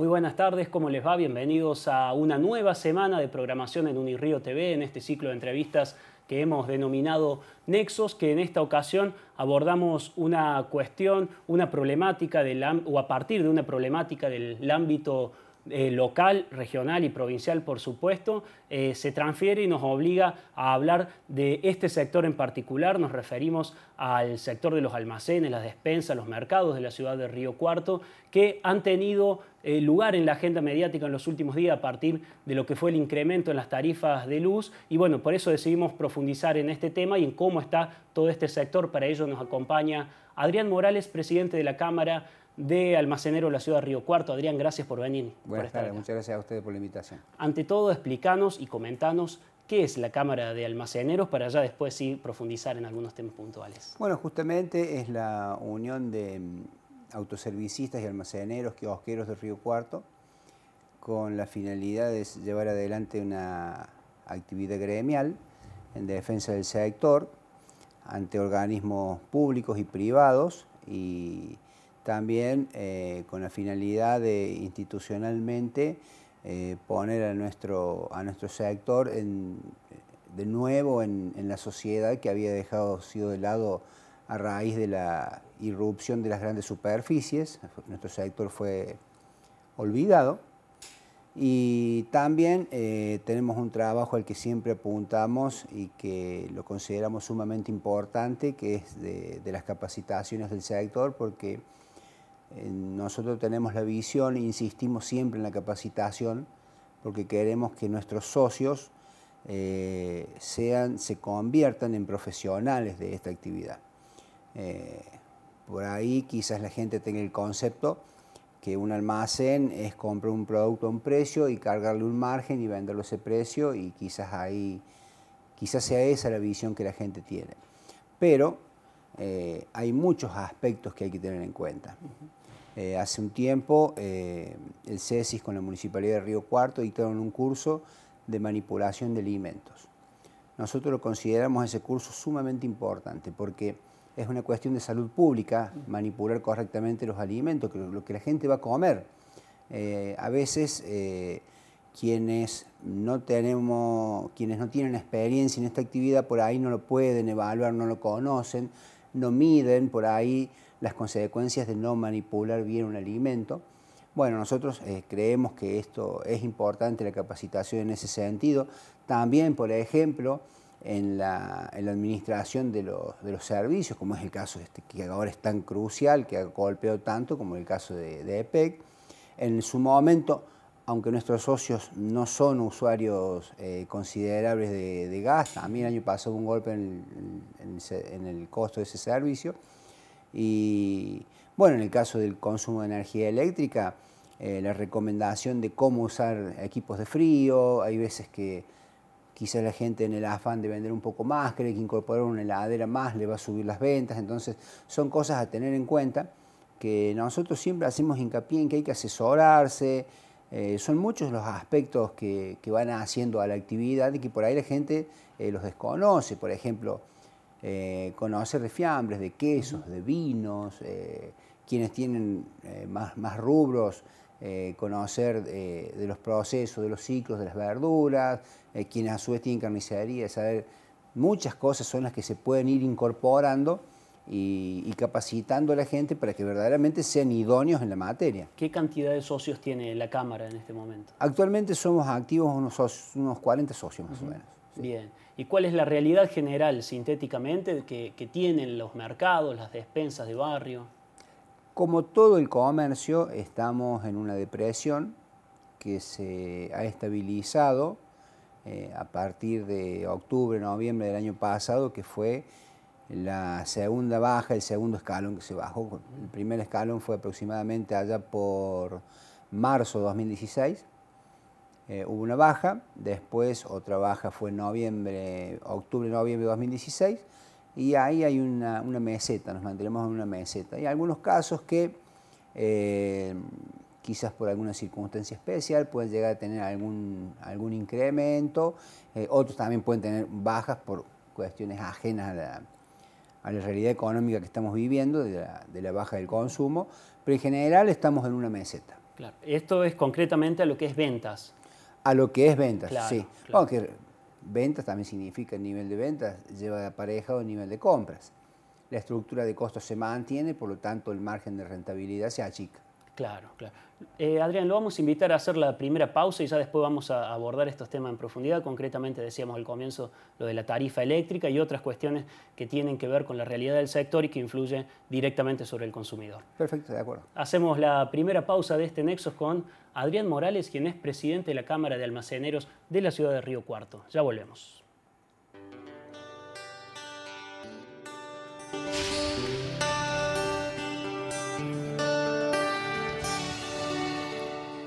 Muy buenas tardes, ¿cómo les va? Bienvenidos a una nueva semana de programación en Unirío TV, en este ciclo de entrevistas que hemos denominado Nexos, que en esta ocasión abordamos una cuestión, una problemática del, o a partir de una problemática del ámbito eh, local, regional y provincial, por supuesto, eh, se transfiere y nos obliga a hablar de este sector en particular. Nos referimos al sector de los almacenes, las despensas, los mercados de la ciudad de Río Cuarto, que han tenido eh, lugar en la agenda mediática en los últimos días a partir de lo que fue el incremento en las tarifas de luz. Y bueno, por eso decidimos profundizar en este tema y en cómo está todo este sector. Para ello nos acompaña Adrián Morales, presidente de la Cámara de Almacenero de la Ciudad de Río Cuarto. Adrián, gracias por venir. Buenas tardes, muchas gracias a ustedes por la invitación. Ante todo, explícanos y comentanos qué es la Cámara de Almaceneros para ya después sí profundizar en algunos temas puntuales. Bueno, justamente es la unión de mm, autoservicistas y almaceneros, kiosqueros de Río Cuarto, con la finalidad de llevar adelante una actividad gremial en defensa del sector ante organismos públicos y privados y también eh, con la finalidad de institucionalmente eh, poner a nuestro, a nuestro sector de nuevo en, la sociedad que había dejado sido de lado a raíz de la irrupción de las grandes superficies. Nuestro sector fue olvidado. Y también eh, tenemos un trabajo al que siempre apuntamos y que lo consideramos sumamente importante, que es de, de las capacitaciones del sector, porque eh, nosotros tenemos la visión, e insistimos siempre en la capacitación, porque queremos que nuestros socios eh, sean, se conviertan en profesionales de esta actividad. Eh, por ahí quizás la gente tenga el concepto que un almacén es comprar un producto a un precio y cargarle un margen y venderlo a ese precio y quizás ahí, quizás sea esa la visión que la gente tiene. Pero hay muchos aspectos que hay que tener en cuenta. Eh, hace un tiempo eh, el CESIS con la Municipalidad de Río Cuarto dictaron un curso de manipulación de alimentos. Nosotros lo consideramos ese curso sumamente importante porque es una cuestión de salud pública manipular correctamente los alimentos, que lo que la gente va a comer. Eh, a veces quienes no tenemos, quienes no tienen experiencia en esta actividad por ahí no lo pueden evaluar, no lo conocen no miden por ahí las consecuencias de no manipular bien un alimento. Bueno, nosotros eh, creemos que esto es importante, la capacitación en ese sentido. También, por ejemplo, en la, administración de los, servicios, como es el caso este, que ahora es tan crucial, que ha golpeado tanto, como el caso de, de EPEC. En su momento aunque nuestros socios no son usuarios eh, considerables de, gas, a mí el año pasado un golpe en, el costo de ese servicio. Y bueno, en el caso del consumo de energía eléctrica, eh, la recomendación de cómo usar equipos de frío, hay veces que quizás la gente en el afán de vender un poco más, cree que incorporar una heladera más le va a subir las ventas, entonces son cosas a tener en cuenta que nosotros siempre hacemos hincapié en que hay que asesorarse, eh, son muchos los aspectos que, que, van haciendo a la actividad y que por ahí la gente eh, los desconoce. Por ejemplo, eh, conocer de fiambres, de quesos, de vinos, quienes tienen más, más, rubros, conocer de los procesos, de los ciclos, de las verduras, quienes a su vez tienen carnicería, saber muchas cosas son las que se pueden ir incorporando y, capacitando a la gente para que verdaderamente sean idóneos en la materia. ¿Qué cantidad de socios tiene la Cámara en este momento? Actualmente somos activos unos, unos 40 socios más o menos. Bien. ¿Y cuál es la realidad general, sintéticamente, que, tienen los mercados, las despensas de barrio? Como todo el comercio, estamos en una depresión que se ha estabilizado eh, a partir de octubre, noviembre del año pasado, que fue la segunda baja, el segundo escalón que se bajó. El primer escalón fue aproximadamente allá por marzo de 2016. Eh, hubo una baja, después otra baja fue en noviembre, octubre, noviembre de 2016, y ahí hay una, meseta, nos mantenemos en una meseta. Hay algunos casos que eh, quizás por alguna circunstancia especial pueden llegar a tener algún, algún incremento, eh, otros también pueden tener bajas por cuestiones ajenas a la, a la realidad económica que estamos viviendo, de la, baja del consumo, pero en general estamos en una meseta. Claro. Esto es concretamente a lo que es ventas. A lo que es ventas, sí. que ventas también significa el nivel de ventas, lleva de aparejado el nivel de compras. La estructura de costos se mantiene, por lo tanto el margen de rentabilidad se achica. Claro, claro. Eh, Adrián, lo vamos a invitar a hacer la primera pausa y ya después vamos a abordar estos temas en profundidad. Concretamente decíamos al comienzo lo de la tarifa eléctrica y otras cuestiones que tienen que ver con la realidad del sector y que influyen directamente sobre el consumidor. Perfecto, de acuerdo. Hacemos la primera pausa de este Nexos con Adrián Morales, quien es presidente de la Cámara de Almaceneros de la ciudad de Río Cuarto. Ya volvemos.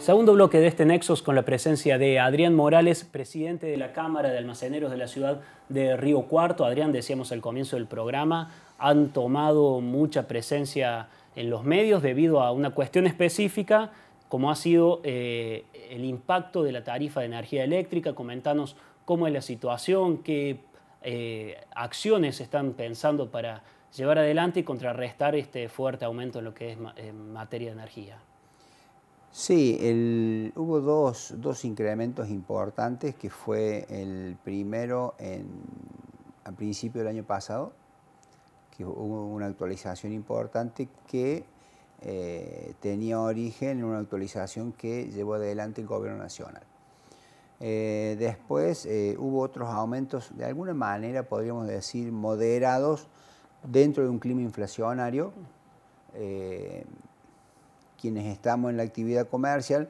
Segundo bloque de este Nexos con la presencia de Adrián Morales, presidente de la Cámara de Almaceneros de la ciudad de Río Cuarto. Adrián, decíamos al comienzo del programa, han tomado mucha presencia en los medios debido a una cuestión específica como ha sido eh, el impacto de la tarifa de energía eléctrica. Comentanos cómo es la situación, qué eh, acciones están pensando para llevar adelante y contrarrestar este fuerte aumento en lo que es materia de energía. Sí, hubo dos, incrementos importantes, que fue el primero en, a principio del año pasado, que hubo una actualización importante que eh, tenía origen en una actualización que llevó adelante el Gobierno Nacional. Eh, después eh, hubo otros aumentos, de alguna manera podríamos decir moderados, dentro de un clima inflacionario quienes estamos en la actividad comercial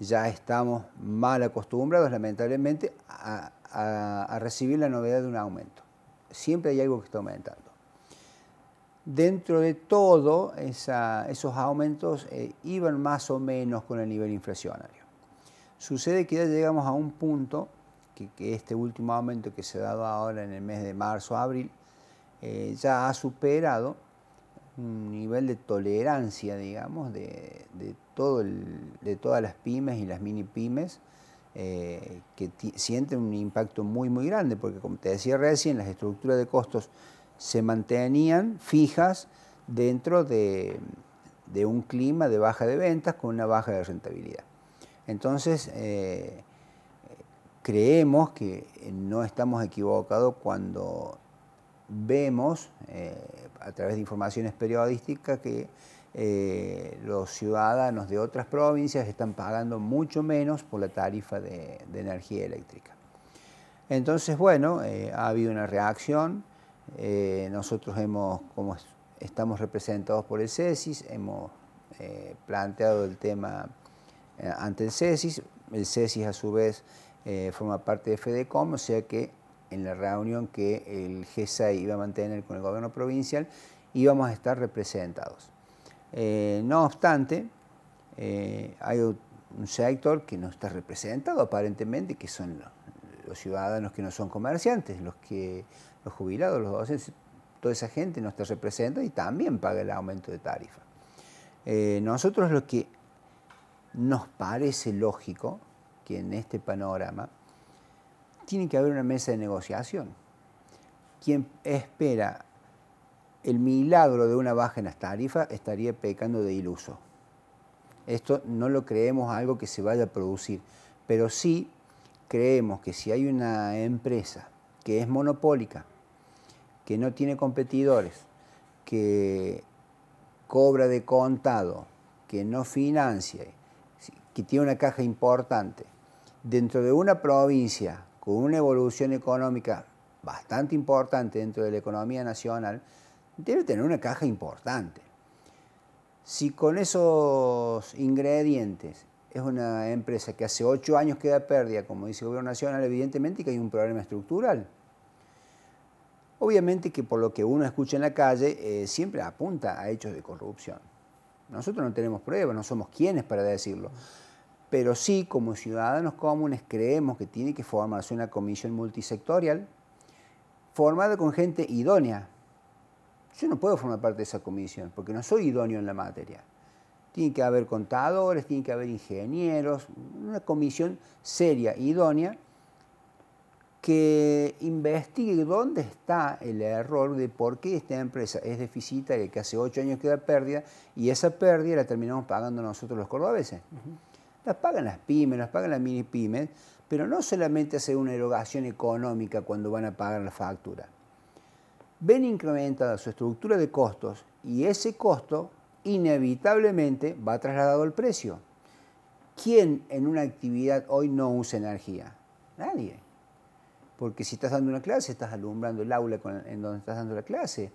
ya estamos mal acostumbrados, lamentablemente, a, recibir la novedad de un aumento. Siempre hay algo que está aumentando. Dentro de todo, esos aumentos eh, iban más o menos con el nivel inflacionario. Sucede que ya llegamos a un punto, que, este último aumento que se ha dado ahora en el mes de marzo, abril, eh, ya ha superado un nivel de tolerancia, digamos, de, todo de todas las pymes y las mini pymes eh, que sienten un impacto muy, muy grande, porque como te decía recién, las estructuras de costos se mantenían fijas dentro de, un clima de baja de ventas con una baja de rentabilidad. Entonces, eh, creemos que no estamos equivocados cuando vemos eh, a través de informaciones periodísticas que eh, los ciudadanos de otras provincias están pagando mucho menos por la tarifa de, energía eléctrica. Entonces, bueno, eh, ha habido una reacción. Eh, nosotros hemos, como estamos representados por el CESIS, hemos planteado el tema ante el CESIS. El CESIS, a su vez, forma parte de FEDECOM, o sea que en la reunión que el GESA iba a mantener con el gobierno provincial, íbamos a estar representados. Eh, no obstante, eh, hay un sector que no está representado aparentemente, que son los, ciudadanos que no son comerciantes, los, que, los jubilados, los docentes, toda esa gente no está representada y también paga el aumento de tarifa. Eh, nosotros lo que nos parece lógico que en este panorama tiene que haber una mesa de negociación. Quien espera el milagro de una baja en las tarifas estaría pecando de iluso. Esto no lo creemos algo que se vaya a producir, pero sí creemos que si hay una empresa que es monopólica, que no tiene competidores, que cobra de contado, que no financia, que tiene una caja importante, dentro de una provincia con una evolución económica bastante importante dentro de la economía nacional, debe tener una caja importante. Si con esos ingredientes es una empresa que hace ocho años queda pérdida, como dice el Gobierno Nacional, evidentemente que hay un problema estructural. Obviamente que por lo que uno escucha en la calle eh, siempre apunta a hechos de corrupción. Nosotros no tenemos pruebas, no somos quienes para decirlo pero sí como ciudadanos comunes creemos que tiene que formarse una comisión multisectorial formada con gente idónea. Yo no puedo formar parte de esa comisión porque no soy idóneo en la materia. Tiene que haber contadores, tiene que haber ingenieros, una comisión seria, idónea, que investigue dónde está el error de por qué esta empresa es deficitaria, que hace ocho años queda pérdida, y esa pérdida la terminamos pagando nosotros los cordobeses las pagan las pymes, las pagan las mini pymes, pero no solamente hace una erogación económica cuando van a pagar la factura. Ven incrementada su estructura de costos y ese costo inevitablemente va trasladado al precio. ¿Quién en una actividad hoy no usa energía? Nadie. Porque si estás dando una clase, estás alumbrando el aula en donde estás dando la clase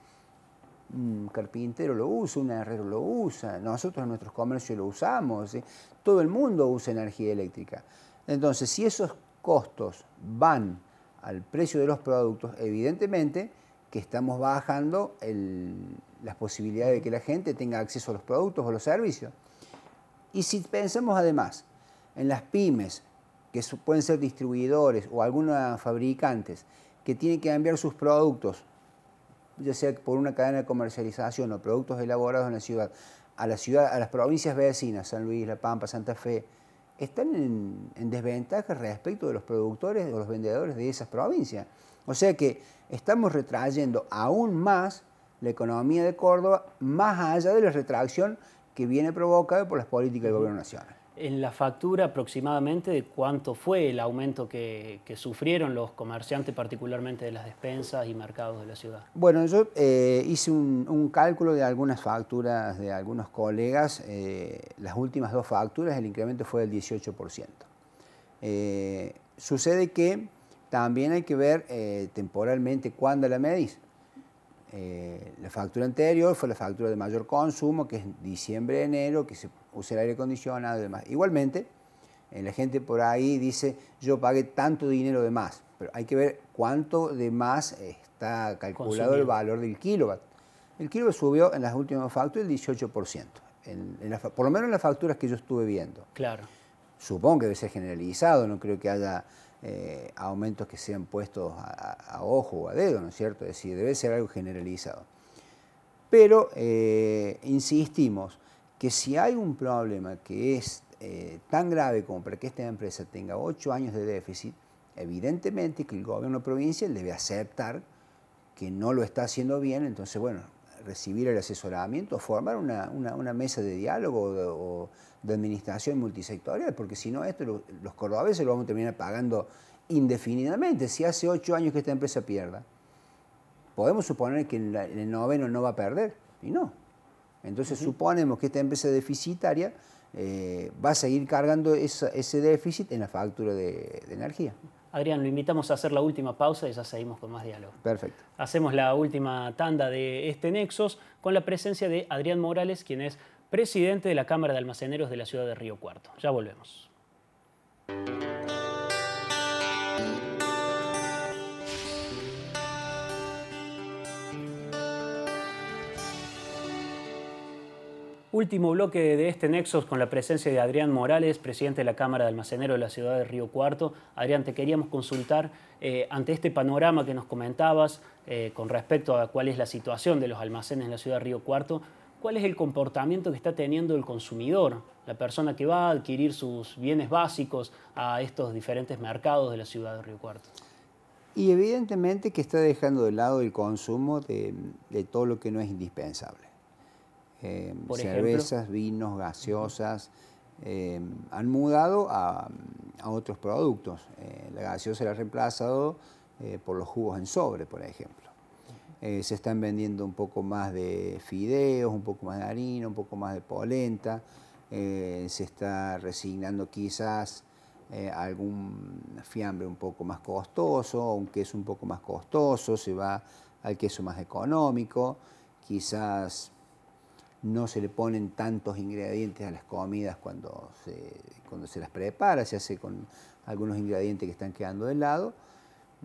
un carpintero lo usa, un herrero lo usa, nosotros en nuestros comercios lo usamos, todo el mundo usa energía eléctrica. Entonces, si esos costos van al precio de los productos, evidentemente que estamos bajando las posibilidades de que la gente tenga acceso a los productos o los servicios. Y si pensamos además en las pymes, que pueden ser distribuidores o algunos fabricantes, que tienen que enviar sus productos ya sea por una cadena de comercialización o productos elaborados en la ciudad, a la ciudad, a las provincias vecinas, San Luis, La Pampa, Santa Fe, están en, en desventaja respecto de los productores o los vendedores de esas provincias. O sea que estamos retrayendo aún más la economía de Córdoba, más allá de la retracción que viene provocada por las políticas del gobierno nacional en la factura aproximadamente de cuánto fue el aumento que, sufrieron los comerciantes, particularmente de las despensas y mercados de la ciudad? Bueno, yo eh, hice un, cálculo de algunas facturas de algunos colegas. Eh, las últimas dos facturas el incremento fue del 18%. Eh, sucede que también hay que ver temporalmente cuándo la medís. Eh, la factura anterior fue la factura de mayor consumo, que es diciembre-enero, que se usa el aire acondicionado y demás. Igualmente, eh, la gente por ahí dice, yo pagué tanto dinero de más, pero hay que ver cuánto de más está calculado el valor del kilowatt. El kilowatt subió en las últimas facturas el 18%, por lo menos en las facturas que yo estuve viendo. Claro. Supongo que debe ser generalizado, no creo que haya eh, aumentos que sean puestos a, ojo o a dedo, ¿no es cierto? Es decir, debe ser algo generalizado. Pero eh, insistimos que si hay un problema que es eh, tan grave como para que esta empresa tenga ocho años de déficit, evidentemente que el gobierno provincial debe aceptar que no lo está haciendo bien, entonces, bueno, recibir el asesoramiento, formar una, mesa de diálogo o de, administración multisectorial, porque si no, esto los cordobeses lo vamos a terminar pagando indefinidamente. Si hace ocho años que esta empresa pierda, podemos suponer que en, el noveno no va a perder, y no. Entonces suponemos que esta empresa deficitaria eh, va a seguir cargando ese déficit en la factura de energía. Adrián, lo invitamos a hacer la última pausa y ya seguimos con más diálogo. Perfecto. Hacemos la última tanda de este Nexos con la presencia de Adrián Morales, quien es presidente de la Cámara de Almaceneros de la ciudad de Río Cuarto. Ya volvemos. Último bloque de este Nexos con la presencia de Adrián Morales, presidente de la Cámara de Almacenero de la Ciudad de Río Cuarto. Adrián, te queríamos consultar eh, ante este panorama que nos comentabas eh, con respecto a cuál es la situación de los almacenes en la Ciudad de Río Cuarto. ¿Cuál es el comportamiento que está teniendo el consumidor, la persona que va a adquirir sus bienes básicos a estos diferentes mercados de la ciudad de Río Cuarto? Y evidentemente que está dejando de lado el consumo de todo lo que no es indispensable. Em, cervezas, vinos, gaseosas, em, han mudado a, otros productos. Eh, la gaseosa la ha reemplazado eh, por los jugos en sobre, por ejemplo. Eh, se están vendiendo un poco más de fideos, un poco más de harina, un poco más de polenta. se está resignando quizás algún fiambre un poco más costoso, un queso un poco más costoso, se va al queso más económico, quizás no se le ponen tantos ingredientes a las comidas cuando se, cuando se las prepara, se hace con algunos ingredientes que están quedando de lado.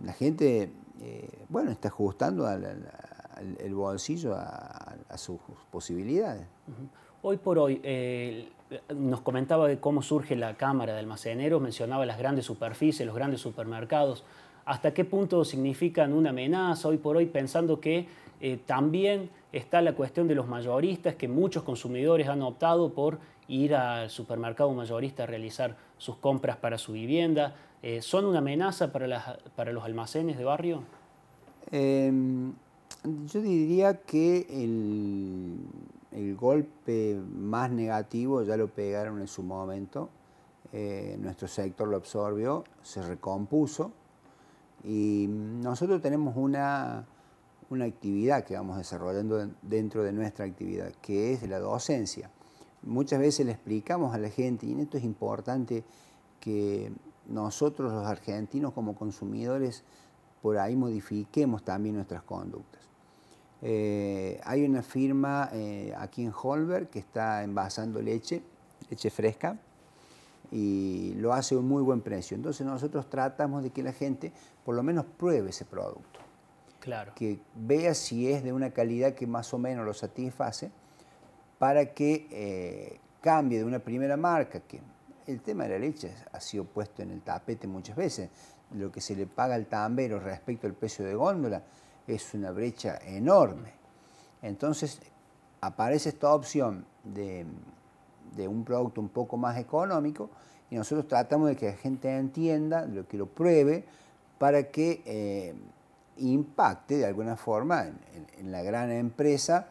La gente, eh, bueno, está ajustando el bolsillo a, sus posibilidades. Hoy por hoy, eh, nos comentaba de cómo surge la cámara de almaceneros, mencionaba las grandes superficies, los grandes supermercados hasta qué punto significan una amenaza hoy por hoy, pensando que eh, también está la cuestión de los mayoristas, que muchos consumidores han optado por ir al supermercado mayorista a realizar sus compras para su vivienda. Eh, ¿Son una amenaza para, los almacenes de barrio? Em, yo diría que el, golpe más negativo ya lo pegaron en su momento. Eh, nuestro sector lo absorbió, se recompuso y nosotros tenemos una, actividad que vamos desarrollando dentro de nuestra actividad, que es la docencia. Muchas veces le explicamos a la gente, y en esto es importante que nosotros los argentinos como consumidores por ahí modifiquemos también nuestras conductas. Eh, hay una firma eh, aquí en Holberg que está envasando leche, leche fresca, y lo hace a un muy buen precio. Entonces nosotros tratamos de que la gente por lo menos pruebe ese producto. Claro. Que vea si es de una calidad que más o menos lo satisface para que eh, cambie de una primera marca, que el tema de la leche ha sido puesto en el tapete muchas veces, lo que se le paga al tambero respecto al precio de góndola es una brecha enorme. Entonces aparece esta opción de de un producto un poco más económico y nosotros tratamos de que la gente entienda, lo que lo pruebe, para que eh, impacte de alguna forma en, la gran empresa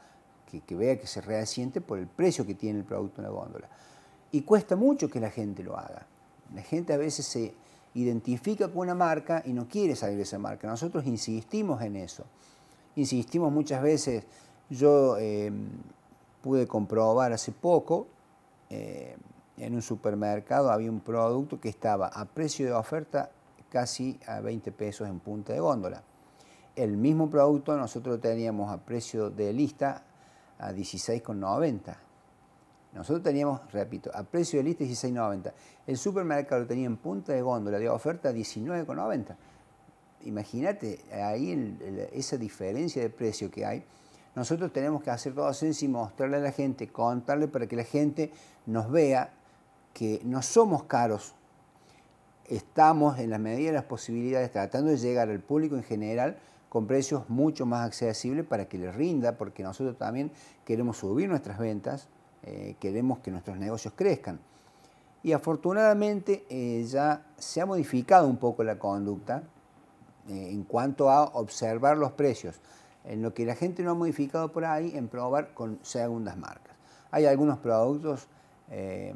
que, vea que se reasiente por el precio que tiene el producto en la góndola. Y cuesta mucho que la gente lo haga. La gente a veces se identifica con una marca y no quiere salir de esa marca. Nosotros insistimos en eso. Insistimos muchas veces. Yo eh, pude comprobar hace poco eh, en un supermercado había un producto que estaba a precio de oferta casi a 20 pesos en punta de góndola. El mismo producto nosotros lo teníamos a precio de lista a 16,90. Nosotros teníamos, repito, a precio de lista 16,90. El supermercado lo tenía en punta de góndola de oferta 19,90. Imagínate ahí esa diferencia de precio que hay nosotros tenemos que hacer todo todo y mostrarle a la gente, contarle para que la gente nos vea que no somos caros. Estamos en la medida de las posibilidades tratando de llegar al público en general con precios mucho más accesibles para que les rinda, porque nosotros también queremos subir nuestras ventas, eh, queremos que nuestros negocios crezcan. Y afortunadamente eh, ya se ha modificado un poco la conducta eh, en cuanto a observar los precios en lo que la gente no ha modificado por ahí, en probar con segundas marcas. Hay algunos productos eh,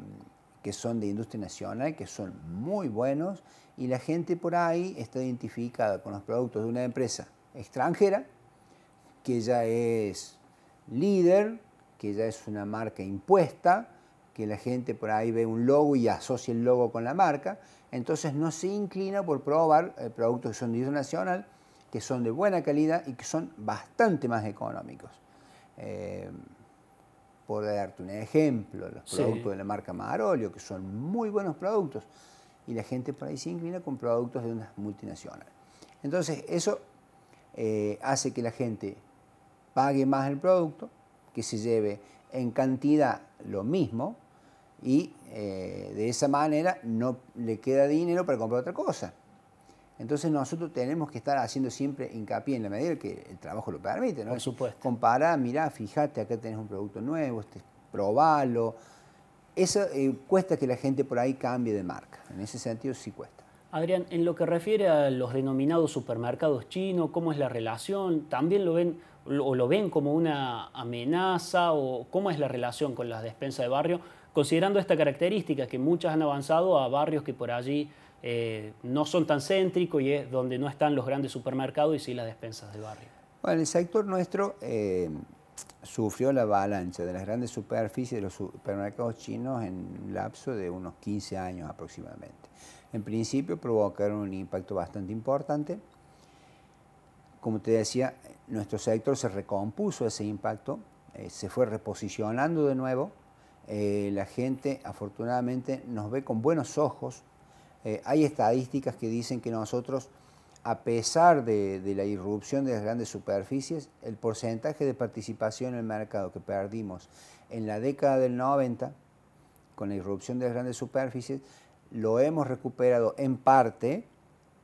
que son de industria nacional, que son muy buenos, y la gente por ahí está identificada con los productos de una empresa extranjera, que ya es líder, que ya es una marca impuesta, que la gente por ahí ve un logo y asocia el logo con la marca, entonces no se inclina por probar eh, productos que son de industria nacional, que son de buena calidad y que son bastante más económicos. Eh, por darte un ejemplo, los productos de la marca Marolio, que son muy buenos productos, y la gente por ahí se inclina con productos de unas multinacionales. Entonces, eso eh, hace que la gente pague más el producto, que se lleve en cantidad lo mismo, y eh, de esa manera no le queda dinero para comprar otra cosa. Entonces nosotros tenemos que estar haciendo siempre hincapié en la medida que el trabajo lo permite, ¿no? Por supuesto. Comparar, mirá, fíjate, acá tenés un producto nuevo, este, probalo. Eso eh, cuesta que la gente por ahí cambie de marca. En ese sentido sí cuesta. Adrián, en lo que refiere a los denominados supermercados chinos, ¿cómo es la relación? ¿También lo ven o lo ven como una amenaza o cómo es la relación con las despensas de barrio? Considerando esta característica que muchas han avanzado a barrios que por allí eh, no son tan céntricos y es donde no están los grandes supermercados y sí las despensas de barrio. Bueno, el sector nuestro eh, sufrió la avalancha de las grandes superficies de los supermercados chinos en un lapso de unos 15 años aproximadamente. En principio provocaron un impacto bastante importante. Como te decía, nuestro sector se recompuso ese impacto, eh, se fue reposicionando de nuevo. la gente afortunadamente nos ve con buenos ojos eh, hay estadísticas que dicen que nosotros, a pesar de, la irrupción de las grandes superficies, el porcentaje de participación en el mercado que perdimos en la década del 90, con la irrupción de las grandes superficies, lo hemos recuperado en parte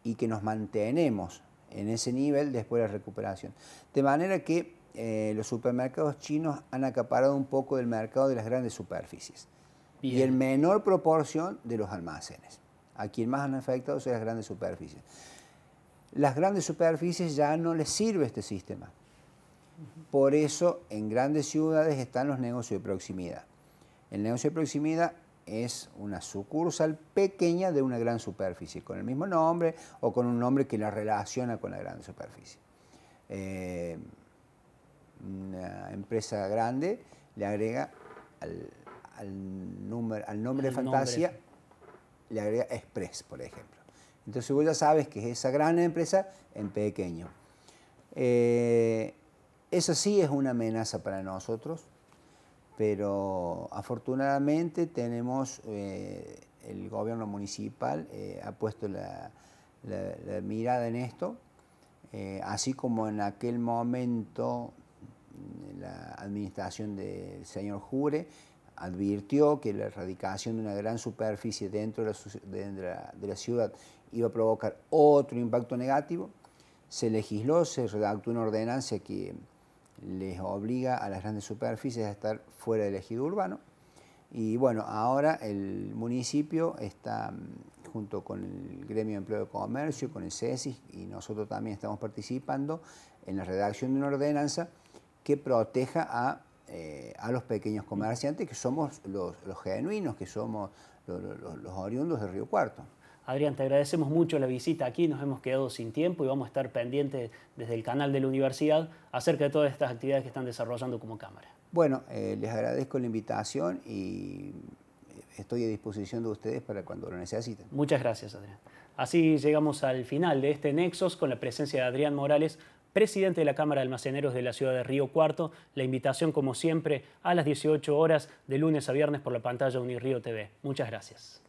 y que nos mantenemos en ese nivel después de la recuperación. De manera que eh, los supermercados chinos han acaparado un poco del mercado de las grandes superficies y en menor proporción de los almacenes. A quien más han afectado son las grandes superficies. Las grandes superficies ya no les sirve este sistema. Por eso en grandes ciudades están los negocios de proximidad. El negocio de proximidad es una sucursal pequeña de una gran superficie, con el mismo nombre o con un nombre que la relaciona con la gran superficie. Eh, una empresa grande le agrega al, nombre de fantasía le agrega Express, por ejemplo. Entonces vos ya sabes que es esa gran empresa en pequeño. Eh, eso sí es una amenaza para nosotros, pero afortunadamente tenemos, eh, el gobierno municipal eh, ha puesto la, mirada en esto, eh, así como en aquel momento la administración del señor Jure advirtió que la erradicación de una gran superficie dentro de la, ciudad iba a provocar otro impacto negativo, se legisló, se redactó una ordenanza que les obliga a las grandes superficies a estar fuera del ejido urbano. Y bueno, ahora el municipio está mm, junto con el Gremio de Empleo y Comercio, con el CESIS y nosotros también estamos participando en la redacción de una ordenanza que proteja a eh, a los pequeños comerciantes que somos los, genuinos, que somos los, oriundos de Río Cuarto. Adrián, te agradecemos mucho la visita aquí, nos hemos quedado sin tiempo y vamos a estar pendientes desde el canal de la universidad acerca de todas estas actividades que están desarrollando como Cámara. Bueno, eh, les agradezco la invitación y eh, estoy a disposición de ustedes para cuando lo necesiten. Muchas gracias, Adrián. Así llegamos al final de este Nexos con la presencia de Adrián Morales, presidente de la Cámara de Almaceneros de la ciudad de Río Cuarto. La invitación, como siempre, a las 18 horas de lunes a viernes por la pantalla Unirío TV. Muchas gracias.